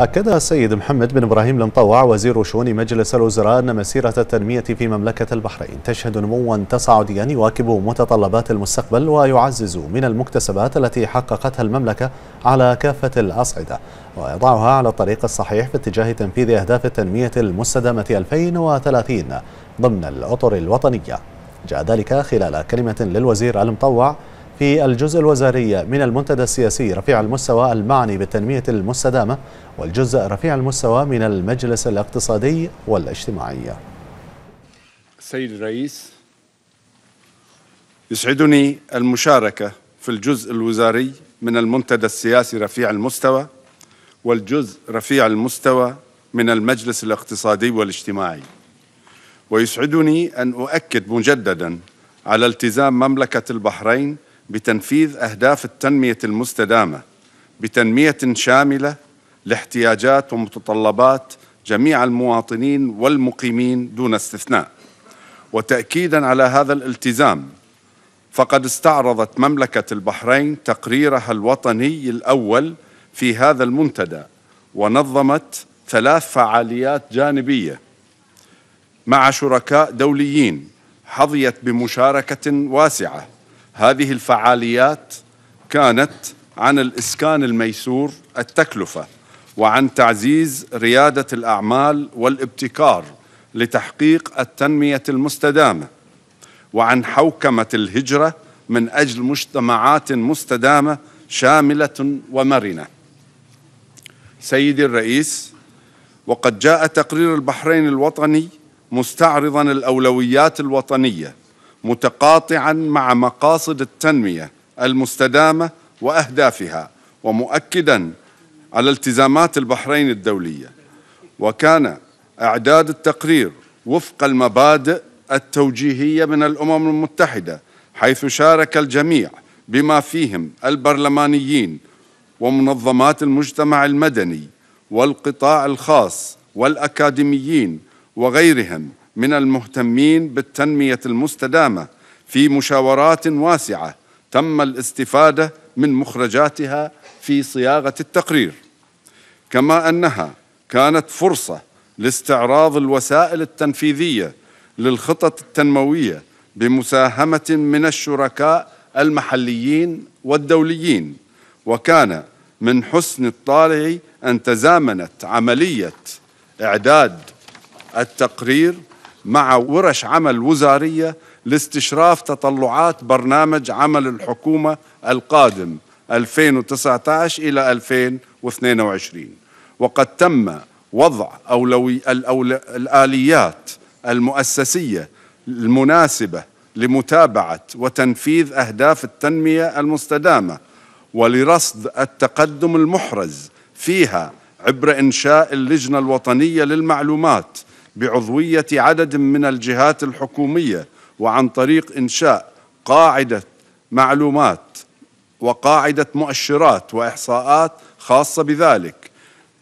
أكد السيد محمد بن إبراهيم المطوع وزير شؤون مجلس الوزراء أن مسيرة التنمية في مملكة البحرين تشهد نموا تصاعديا يواكب متطلبات المستقبل ويعزز من المكتسبات التي حققتها المملكة على كافة الأصعدة ويضعها على الطريق الصحيح في اتجاه تنفيذ أهداف التنمية المستدامة 2030 ضمن الأطر الوطنية جاء ذلك خلال كلمة للوزير المطوع في الجزء الوزاري من المنتدى السياسي رفيع المستوى المعني بالتنمية المستدامة والجزء رفيع المستوى من المجلس الاقتصادي والاجتماعي سيد الرئيس يسعدني المشاركة في الجزء الوزاري من المنتدى السياسي رفيع المستوى والجزء رفيع المستوى من المجلس الاقتصادي والاجتماعي ويسعدني أن أؤكد مجددا على التزام مملكة البحرين بتنفيذ أهداف التنمية المستدامة بتنمية شاملة لاحتياجات ومتطلبات جميع المواطنين والمقيمين دون استثناء وتأكيدا على هذا الالتزام فقد استعرضت مملكة البحرين تقريرها الوطني الأول في هذا المنتدى ونظمت ثلاث فعاليات جانبية مع شركاء دوليين حظيت بمشاركة واسعة هذه الفعاليات كانت عن الإسكان الميسور التكلفة وعن تعزيز ريادة الأعمال والابتكار لتحقيق التنمية المستدامة وعن حوكمة الهجرة من أجل مجتمعات مستدامة شاملة ومرنة سيدي الرئيس وقد جاء تقرير البحرين الوطني مستعرضا الأولويات الوطنية متقاطعا مع مقاصد التنميه المستدامه واهدافها ومؤكدا على التزامات البحرين الدوليه وكان اعداد التقرير وفق المبادئ التوجيهيه من الامم المتحده حيث شارك الجميع بما فيهم البرلمانيين ومنظمات المجتمع المدني والقطاع الخاص والاكاديميين وغيرهم من المهتمين بالتنمية المستدامة في مشاورات واسعة تم الاستفادة من مخرجاتها في صياغة التقرير كما أنها كانت فرصة لاستعراض الوسائل التنفيذية للخطط التنموية بمساهمة من الشركاء المحليين والدوليين وكان من حسن الطالع أن تزامنت عملية إعداد التقرير مع ورش عمل وزاريه لاستشراف تطلعات برنامج عمل الحكومه القادم 2019 الى 2022 وقد تم وضع أولوي الأول... الآليات المؤسسية المناسبة لمتابعة وتنفيذ أهداف التنمية المستدامة ولرصد التقدم المحرز فيها عبر إنشاء اللجنة الوطنية للمعلومات بعضويه عدد من الجهات الحكوميه وعن طريق انشاء قاعده معلومات وقاعده مؤشرات واحصاءات خاصه بذلك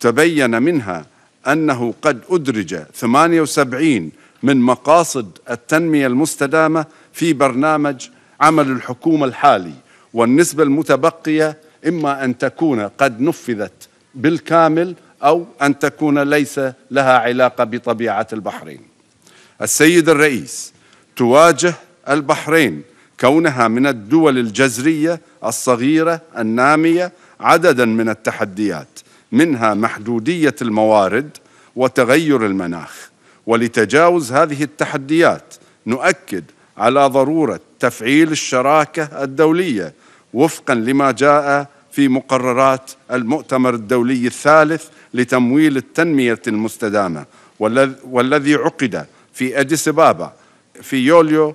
تبين منها انه قد ادرج 78 من مقاصد التنميه المستدامه في برنامج عمل الحكومه الحالي والنسبه المتبقيه اما ان تكون قد نفذت بالكامل أو أن تكون ليس لها علاقة بطبيعة البحرين السيد الرئيس تواجه البحرين كونها من الدول الجزرية الصغيرة النامية عددا من التحديات منها محدودية الموارد وتغير المناخ ولتجاوز هذه التحديات نؤكد على ضرورة تفعيل الشراكة الدولية وفقا لما جاء في مقررات المؤتمر الدولي الثالث لتمويل التنمية المستدامة والذي عقد في أديس أبابا في يوليو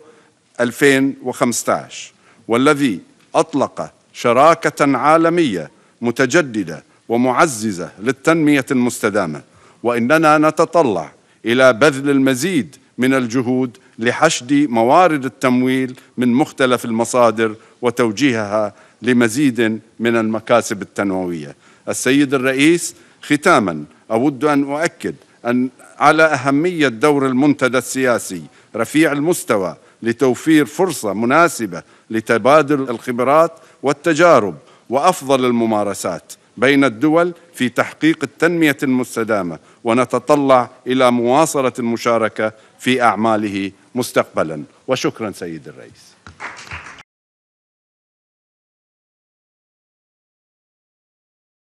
2015 والذي أطلق شراكة عالمية متجددة ومعززة للتنمية المستدامة وإننا نتطلع إلى بذل المزيد من الجهود لحشد موارد التمويل من مختلف المصادر وتوجيهها لمزيد من المكاسب التنمويه. السيد الرئيس ختاما اود ان اؤكد أن على أهمية دور المنتدى السياسي رفيع المستوى لتوفير فرصة مناسبة لتبادل الخبرات والتجارب وأفضل الممارسات بين الدول في تحقيق التنمية المستدامة ونتطلع إلى مواصلة المشاركة في أعماله مستقبلا وشكرا سيد الرئيس